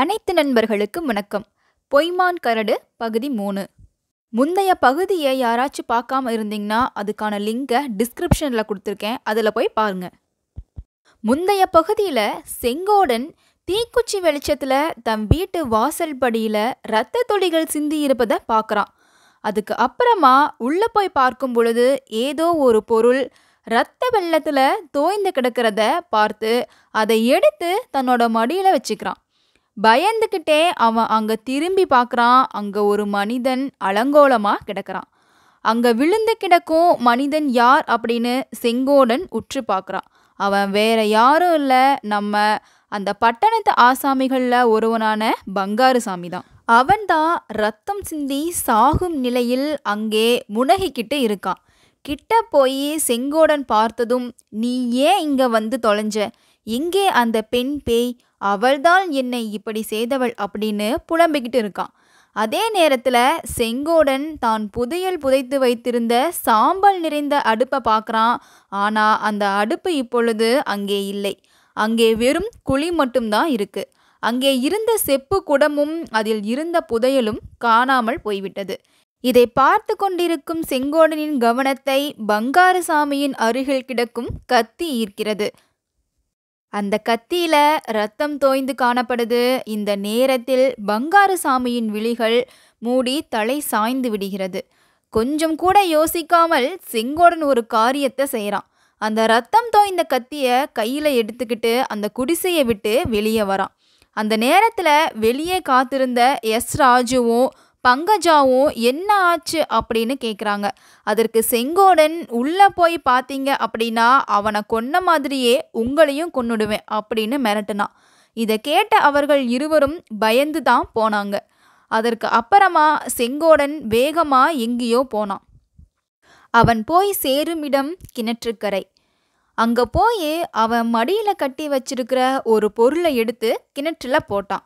அனைத்து நண்பர்களுக்கும் வணக்கம் பொய்மான் கரடு பகுதி மூணு முந்தைய பகுதியை யாராச்சும் பார்க்காம இருந்தீங்கன்னா அதுக்கான லிங்கை டிஸ்கிரிப்ஷனில் கொடுத்துருக்கேன் அதில் போய் பாருங்க முந்தைய பகுதியில் செங்கோடன் தீக்குச்சி வெளிச்சத்தில் தம் வீட்டு வாசல் படியில் இரத்த துளிகள் சிந்தி இருப்பதை பார்க்குறான் அதுக்கு அப்புறமா உள்ளே போய் பார்க்கும் பொழுது ஏதோ ஒரு பொருள் ரத்த வெள்ளத்தில் தோய்ந்து கிடக்கிறத பார்த்து அதை எடுத்து தன்னோட மடியில் வச்சுக்கிறான் பயந்துக்கிட்டே அவன் அங்கே திரும்பி பார்க்குறான் அங்கே ஒரு மனிதன் அலங்கோலமாக கிடக்கிறான் அங்கே விழுந்து கிடக்கும் மனிதன் யார் அப்படின்னு செங்கோடன் உற்று பார்க்குறான் அவன் வேற யாரும் இல்லை நம்ம அந்த பட்டணத்து ஆசாமிகளில் ஒருவனான பங்காரு சாமி தான் அவன்தான் ரத்தம் சிந்தி சாகும் நிலையில் அங்கே முனகிக்கிட்டு இருக்கான் கிட்ட போய் செங்கோடன் பார்த்ததும் நீ ஏன் இங்கே வந்து தொலைஞ்ச இங்கே அந்த பெண் பேய் அவள்தான் என்னை இப்படி செய்தவள் அப்படின்னு புலம்பிக்கிட்டு இருக்கான் அதே நேரத்தில் செங்கோடன் தான் புதையல் புதைத்து வைத்திருந்த சாம்பல் நிறைந்த அடுப்பை பார்க்குறான் ஆனால் அந்த அடுப்பு இப்பொழுது அங்கே இல்லை அங்கே வெறும் குழி மட்டும்தான் இருக்குது அங்கே இருந்த செப்பு குடமும் அதில் இருந்த புதையலும் காணாமல் போய்விட்டது இதை பார்த்து கொண்டிருக்கும் செங்கோடனின் கவனத்தை பங்காரசாமியின் அருகில் கிடக்கும் கத்தி ஈர்க்கிறது அந்த கத்தியில ரத்தம் தோய்ந்து காணப்படுது இந்த நேரத்தில் பங்காரசாமியின் விழிகள் மூடி தலை சாய்ந்து விடுகிறது கொஞ்சம் கூட யோசிக்காமல் செங்கோடன் ஒரு காரியத்தை செய்கிறான் அந்த ரத்தம் தோய்ந்த கத்தியை கையில் எடுத்துக்கிட்டு அந்த குடிசையை விட்டு வெளியே வரான் அந்த நேரத்தில் வெளியே காத்திருந்த எஸ் ராஜுவும் பங்கஜாவும் என்ன ஆச்சு அப்படின்னு கேட்குறாங்க அதற்கு செங்கோடன் உள்ளே போய் பார்த்தீங்க அப்படின்னா அவனை கொன்ன மாதிரியே உங்களையும் கொன்னுடுவேன் அப்படின்னு மிரட்டினான் இதை கேட்ட அவர்கள் இருவரும் பயந்து தான் போனாங்க அதற்கு அப்புறமா செங்கோடன் வேகமாக எங்கேயோ போனான் அவன் போய் சேரும் இடம் கிணற்றுக்கரை அங்கே போய் அவன் மடியில் கட்டி வச்சிருக்கிற ஒரு பொருளை எடுத்து கிணற்றில் போட்டான்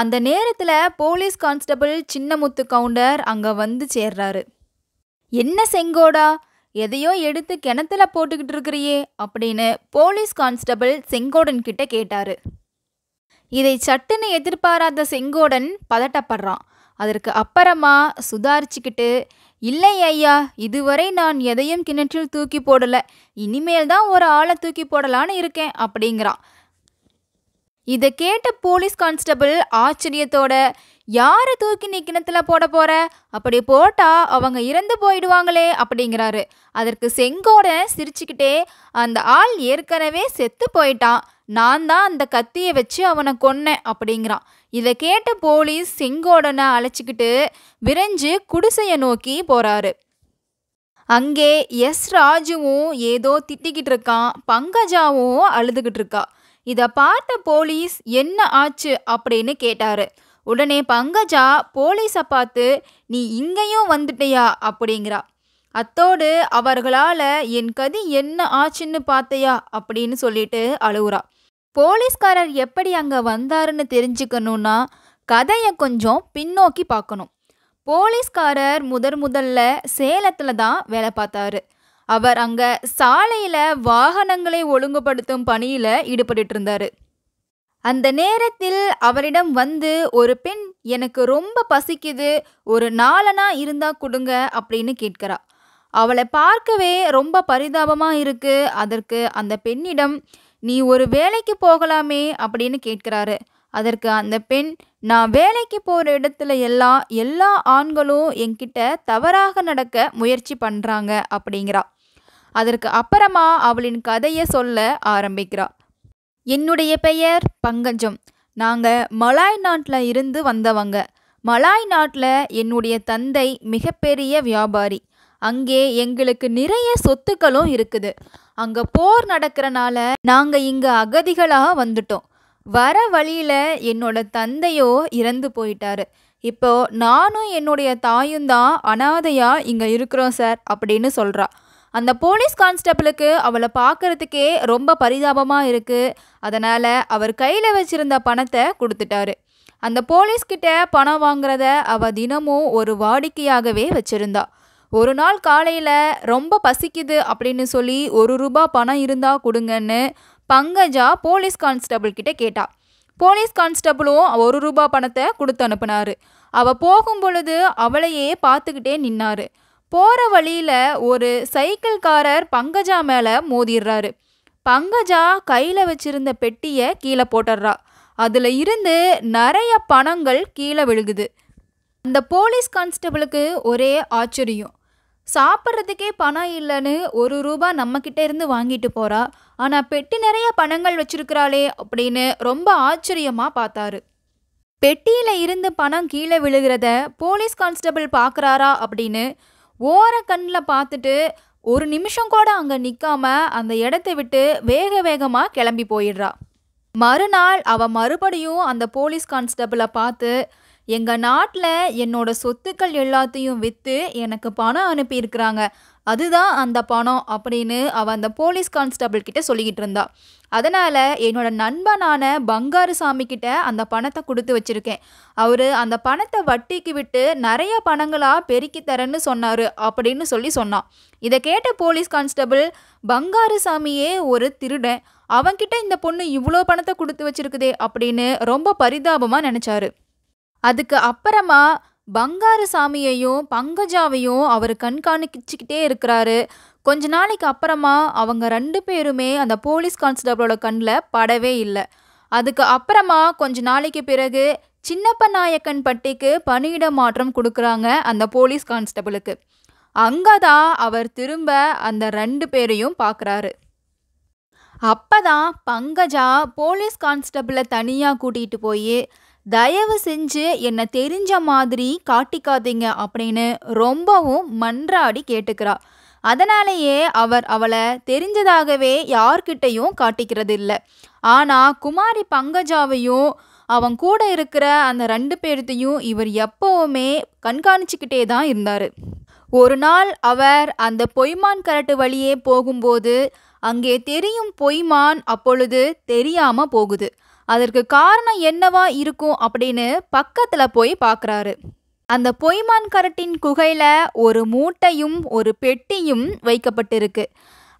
அந்த நேரத்தில் போலீஸ் கான்ஸ்டபிள் சின்னமுத்து கவுண்டர் அங்கே வந்து சேர்றாரு என்ன செங்கோடா எதையோ எடுத்து கிணத்துல போட்டுக்கிட்டு இருக்கிறியே அப்படின்னு போலீஸ் கான்ஸ்டபிள் செங்கோடன் கிட்ட கேட்டாரு இதை சட்டுன்னு எதிர்பாராத செங்கோடன் பதட்டப்படுறான் அதற்கு அப்புறமா சுதாரிச்சுக்கிட்டு இல்லை ஐயா இதுவரை நான் எதையும் கிணற்றில் தூக்கி போடலை இனிமேல் தான் ஒரு ஆளை தூக்கி போடலான்னு இருக்கேன் அப்படிங்கிறான் இதை கேட்ட போலீஸ் கான்ஸ்டபிள் ஆச்சரியத்தோட யாரை தூக்கி நீ கிணத்துல போட போற அப்படி போட்டா அவங்க இறந்து போயிடுவாங்களே அப்படிங்கிறாரு அதற்கு செங்கோட சிரிச்சுக்கிட்டே அந்த ஆள் ஏற்கனவே செத்து போயிட்டான் நான் தான் அந்த கத்தியை வச்சு அவனை கொன்னேன் அப்படிங்கிறான் இதை கேட்ட போலீஸ் செங்கோடனை அழைச்சிக்கிட்டு விரைஞ்சு குடிசையை நோக்கி போறாரு அங்கே எஸ் ராஜுவும் ஏதோ திட்டிக்கிட்டு இருக்கான் பங்கஜாவும் அழுதுகிட்டு இருக்கா இதை பார்த்த போலீஸ் என்ன ஆச்சு அப்படின்னு கேட்டாரு உடனே பங்கஜா போலீஸை பார்த்து நீ இங்கேயும் வந்துட்டியா அப்படிங்கிறா அத்தோடு அவர்களால் என் கதி என்ன ஆச்சுன்னு பார்த்தையா அப்படின்னு சொல்லிட்டு அழுகுறா போலீஸ்காரர் எப்படி அங்கே வந்தாருன்னு தெரிஞ்சுக்கணும்னா கதையை கொஞ்சம் பின்னோக்கி பார்க்கணும் போலீஸ்காரர் முதன் முதல்ல சேலத்தில் தான் வேலை பார்த்தாரு அவர் அங்கே சாலையில் வாகனங்களை ஒழுங்குபடுத்தும் பணியில் ஈடுபட்டு இருந்தார் அந்த நேரத்தில் அவரிடம் வந்து ஒரு பெண் எனக்கு ரொம்ப பசிக்குது ஒரு நாளனா இருந்தா கொடுங்க அப்படின்னு கேட்கிறா அவளை பார்க்கவே ரொம்ப பரிதாபமாக இருக்கு அதற்கு அந்த பெண்ணிடம் நீ ஒரு வேலைக்கு போகலாமே அப்படின்னு கேட்கிறாரு அதற்கு அந்த பெண் நான் வேலைக்கு போகிற இடத்துல எல்லாம் எல்லா ஆண்களும் என்கிட்ட தவறாக நடக்க முயற்சி பண்ணுறாங்க அப்படிங்கிறா அதற்கு அப்புறமா அவளின் கதையை சொல்ல ஆரம்பிக்கிறா என்னுடைய பெயர் பங்கஞ்சம் நாங்கள் மலாய் நாட்டில் இருந்து வந்தவங்க மலாய் நாட்டில் என்னுடைய தந்தை மிகப்பெரிய வியாபாரி அங்கே எங்களுக்கு நிறைய சொத்துக்களும் இருக்குது அங்கே போர் நடக்கிறனால நாங்கள் இங்கே அகதிகளாக வந்துட்டோம் வர வழியில் என்னோட தந்தையோ இறந்து போயிட்டாரு இப்போ நானும் என்னுடைய தாயும் தான் அனாதையாக இங்கே இருக்கிறோம் சார் அப்படின்னு சொல்கிறா அந்த போலீஸ் கான்ஸ்டபிளுக்கு அவளை பார்க்கறதுக்கே ரொம்ப பரிதாபமாக இருக்குது அதனால் அவர் கையில் வச்சுருந்த பணத்தை கொடுத்துட்டாரு அந்த போலீஸ்கிட்ட பணம் வாங்குறத அவள் தினமும் ஒரு வாடிக்கையாகவே வச்சுருந்தா ஒரு நாள் காலையில் ரொம்ப பசிக்குது அப்படின்னு சொல்லி ஒரு ரூபா பணம் இருந்தால் கொடுங்கன்னு பங்கஜா போலீஸ் கான்ஸ்டபிள் கிட்ட கேட்டா போலீஸ் கான்ஸ்டபிளும் ஒரு ரூபா பணத்தை கொடுத்து அனுப்புனாரு அவள் போகும் பொழுது அவளையே பார்த்துக்கிட்டே நின்னாரு போகிற வழியில் ஒரு சைக்கிள்காரர் பங்கஜா மேலே மோதிடுறாரு பங்கஜா கையில் வச்சிருந்த பெட்டியை கீழே போட்டுடுறா அதில் இருந்து நிறைய பணங்கள் கீழே விழுகுது அந்த போலீஸ் கான்ஸ்டபிளுக்கு ஒரே ஆச்சரியம் சாப்பிட்றதுக்கே பணம் இல்லைன்னு ஒரு ரூபா நம்மக்கிட்ட இருந்து வாங்கிட்டு போகிறா ஆனால் பெட்டி நிறைய பணங்கள் வச்சுருக்கிறாளே அப்படின்னு ரொம்ப ஆச்சரியமாக பார்த்தாரு பெட்டியில் இருந்து பணம் கீழே விழுகிறத போலீஸ் கான்ஸ்டபிள் பார்க்குறாரா அப்படின்னு ஓர கண்ணில் பார்த்துட்டு ஒரு நிமிஷம் கூட அங்கே நிற்காம அந்த இடத்த விட்டு வேக வேகமாக கிளம்பி போயிடுறா மறுநாள் அவள் மறுபடியும் அந்த போலீஸ் கான்ஸ்டபிளை பார்த்து எங்கள் நாட்டில் என்னோட சொத்துக்கள் எல்லாத்தையும் விற்று எனக்கு பணம் அனுப்பியிருக்கிறாங்க அதுதான் அந்த பணம் அப்படின்னு அவள் அந்த போலீஸ் கான்ஸ்டபிள் கிட்ட சொல்லிக்கிட்டு இருந்தா அதனால் என்னோட நண்பனான பங்காருசாமி கிட்ட அந்த பணத்தை கொடுத்து வச்சுருக்கேன் அவர் அந்த பணத்தை வட்டிக்கு விட்டு நிறைய பணங்களாக பெருக்கி தரேன்னு சொன்னார் அப்படின்னு சொல்லி சொன்னான் இதை கேட்ட போலீஸ் கான்ஸ்டபிள் பங்காருசாமியே ஒரு திருடன் அவன்கிட்ட இந்த பொண்ணு இவ்வளோ பணத்தை கொடுத்து வச்சுருக்குதே அப்படின்னு ரொம்ப பரிதாபமாக நினச்சாரு அதுக்கு அப்புறமா பங்காரசாமியையும் பங்கஜாவையும் அவர் கண்காணிச்சுக்கிட்டே இருக்கிறாரு கொஞ்ச நாளைக்கு அப்புறமா அவங்க ரெண்டு பேருமே அந்த போலீஸ் கான்ஸ்டபிளோட கண்ணில் படவே இல்லை அதுக்கு அப்புறமா கொஞ்ச நாளைக்கு பிறகு சின்னப்ப நாயக்கன் பட்டிக்கு பணியிட மாற்றம் கொடுக்குறாங்க அந்த போலீஸ் கான்ஸ்டபிளுக்கு அங்கே தான் அவர் திரும்ப அந்த ரெண்டு பேரையும் பார்க்குறாரு அப்போ தான் பங்கஜா போலீஸ் கான்ஸ்டபிளை தனியாக கூட்டிகிட்டு போய் தயவு செஞ்சு என்னை தெரிஞ்ச மாதிரி காட்டிக்காதீங்க அப்படின்னு ரொம்பவும் மன்றாடி கேட்டுக்கிறா அதனாலேயே அவர் அவளை தெரிஞ்சதாகவே யார்கிட்டையும் காட்டிக்கிறது இல்லை ஆனால் குமாரி பங்கஜாவையும் அவன் கூட இருக்கிற அந்த ரெண்டு பேர்த்தையும் இவர் எப்பவுமே கண்காணிச்சுக்கிட்டே தான் இருந்தார் ஒரு நாள் அவர் அந்த பொய்மான் கரட்டு வழியே போகும்போது அங்கே தெரியும் பொய்மான் அப்பொழுது தெரியாமல் போகுது அதற்கு காரணம் என்னவா இருக்கும் அப்படின்னு பக்கத்தில் போய் பார்க்குறாரு அந்த பொய்மான் கரட்டின் குகையில் ஒரு மூட்டையும் ஒரு பெட்டியும் வைக்கப்பட்டிருக்கு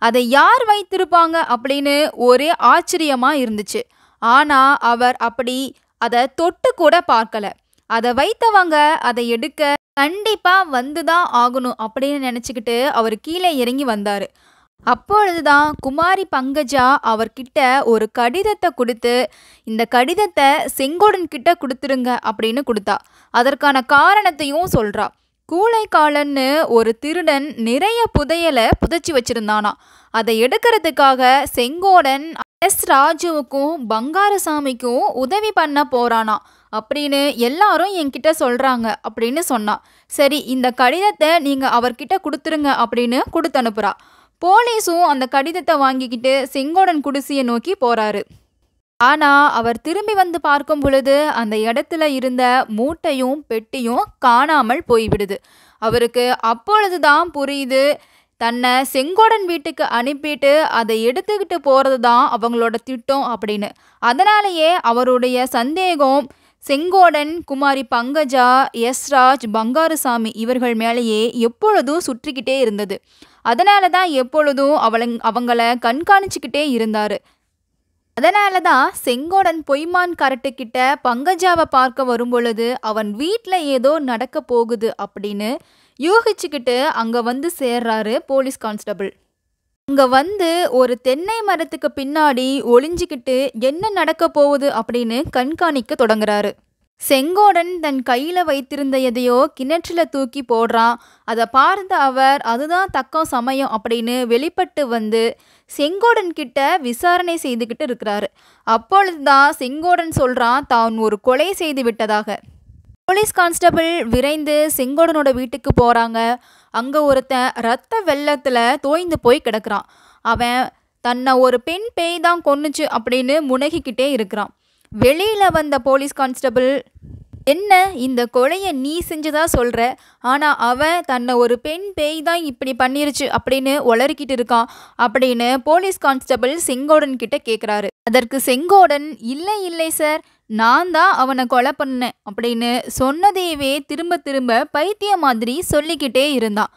அதை யார் வைத்திருப்பாங்க அப்படின்னு ஒரே ஆச்சரியமாக இருந்துச்சு ஆனால் அவர் அப்படி அதை தொட்டு கூட பார்க்கல அதை வைத்தவங்க அதை எடுக்க கண்டிப்பாக வந்து தான் ஆகணும் அப்படின்னு நினச்சிக்கிட்டு அவர் கீழே இறங்கி வந்தார் அப்பொழுதுதான் குமாரி பங்கஜா அவர்கிட்ட ஒரு கடிதத்தை கொடுத்து இந்த கடிதத்தை செங்கோடன் கிட்ட கொடுத்துருங்க அப்படின்னு கொடுத்தா அதற்கான காரணத்தையும் சொல்றா கூளைக்காலன்னு ஒரு திருடன் நிறைய புதையலை புதைச்சி வச்சிருந்தானா அதை எடுக்கிறதுக்காக செங்கோடன் எஸ் ராஜுவுக்கும் பங்காரசாமிக்கும் உதவி பண்ண போறானா அப்படின்னு எல்லாரும் என்கிட்ட சொல்கிறாங்க அப்படின்னு சொன்னா சரி இந்த கடிதத்தை நீங்கள் அவர்கிட்ட கொடுத்துருங்க அப்படின்னு கொடுத்து அனுப்புறா போலீஸும் அந்த கடிதத்தை வாங்கிக்கிட்டு செங்கோடன் குடிசியை நோக்கி போறாரு ஆனால் அவர் திரும்பி வந்து பார்க்கும் பொழுது அந்த இடத்துல இருந்த மூட்டையும் பெட்டியும் காணாமல் போய்விடுது அவருக்கு அப்பொழுதுதான் புரியுது தன்னை செங்கோடன் வீட்டுக்கு அனுப்பிட்டு அதை எடுத்துக்கிட்டு போகிறது தான் அவங்களோட திட்டம் அப்படின்னு அதனாலேயே அவருடைய சந்தேகம் செங்கோடன் குமாரி பங்கஜா எஸ்ராஜ் பங்காருசாமி இவர்கள் மேலேயே எப்பொழுதும் சுற்றிக்கிட்டே இருந்தது அதனால தான் எப்பொழுதும் அவளங் அவங்கள கண்காணிச்சுக்கிட்டே இருந்தார் அதனால தான் செங்கோடன் பொய்மான் கரட்டுக்கிட்ட பங்கஜாவை பார்க்க வரும்பொழுது அவன் வீட்டில் ஏதோ நடக்க போகுது அப்படின்னு யூகிச்சுக்கிட்டு அங்கே வந்து சேர்றாரு போலீஸ் கான்ஸ்டபிள் அங்க வந்து ஒரு தென்னை மரத்துக்கு பின்னாடி ஒளிஞ்சுக்கிட்டு என்ன நடக்க போகுது அப்படின்னு கண்காணிக்க தொடங்குறாரு செங்கோடன் தன் கையில வைத்திருந்த எதையோ கிணற்றில் தூக்கி போடுறான் அதை பார்த்த அவர் அதுதான் தக்கம் சமயம் அப்படின்னு வெளிப்பட்டு வந்து செங்கோடன் கிட்ட விசாரணை செய்துக்கிட்டு இருக்கிறாரு அப்பொழுதுதான் செங்கோடன் சொல்றான் தான் ஒரு கொலை செய்து விட்டதாக போலீஸ் கான்ஸ்டபிள் விரைந்து செங்கோடனோட வீட்டுக்கு போகிறாங்க அங்கே ஒருத்தன் ரத்த வெள்ளத்தில் தோய்ந்து போய் கிடக்கிறான் அவன் தன்னை ஒரு பெண் பேய் தான் கொன்னுச்சு அப்படின்னு முனகிக்கிட்டே இருக்கிறான் வெளியில் வந்த போலீஸ் கான்ஸ்டபிள் என்ன இந்த கொலையை நீ செஞ்சதா சொல்கிற ஆனால் அவன் தன்னை ஒரு பெண் பேய் தான் இப்படி பண்ணிருச்சு அப்படின்னு ஒளறிக்கிட்டு இருக்கான் அப்படின்னு போலீஸ் கான்ஸ்டபிள் செங்கோடன் கிட்ட கேட்குறாரு அதற்கு செங்கோடன் இல்லை இல்லை சார் நான் தான் அவனை கொலை பண்ணேன் அப்படின்னு சொன்னதையவே திரும்ப திரும்ப பைத்திய மாதிரி சொல்லிக்கிட்டே இருந்தான்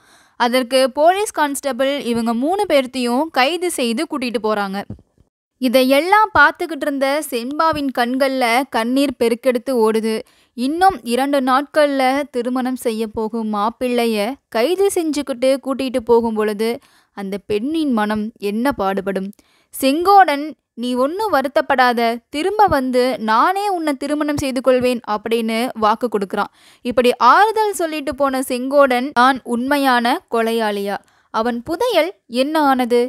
அதற்கு போலீஸ் கான்ஸ்டபிள் இவங்க மூணு பேர்த்தையும் கைது செய்து கூட்டிகிட்டு போகிறாங்க இதையெல்லாம் பார்த்துக்கிட்டு இருந்த செண்பாவின் கண்களில் கண்ணீர் பெருக்கெடுத்து ஓடுது இன்னும் இரண்டு நாட்களில் திருமணம் செய்ய போகும் மாப்பிள்ளைய கைது செஞ்சுக்கிட்டு கூட்டிகிட்டு போகும் பொழுது அந்த பெண்ணின் மனம் என்ன பாடுபடும் செங்கோடன் நீ ஒன்றும் வருத்தப்படாத திரும்ப வந்து நானே உன்னை திருமணம் செய்து கொள்வேன் அப்படின்னு வாக்கு கொடுக்குறான் இப்படி ஆறுதல் சொல்லிட்டு போன செங்கோடன் நான் உண்மையான கொலையாளியா அவன் புதையல் என்ன ஆனது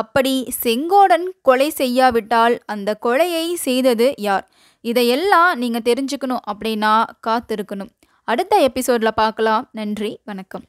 அப்படி செங்கோடன் கொலை செய்யாவிட்டால் அந்த கொலையை செய்தது யார் இதையெல்லாம் நீங்கள் தெரிஞ்சுக்கணும் அப்படின்னா காத்திருக்கணும் அடுத்த எபிசோடில் பார்க்கலாம் நன்றி வணக்கம்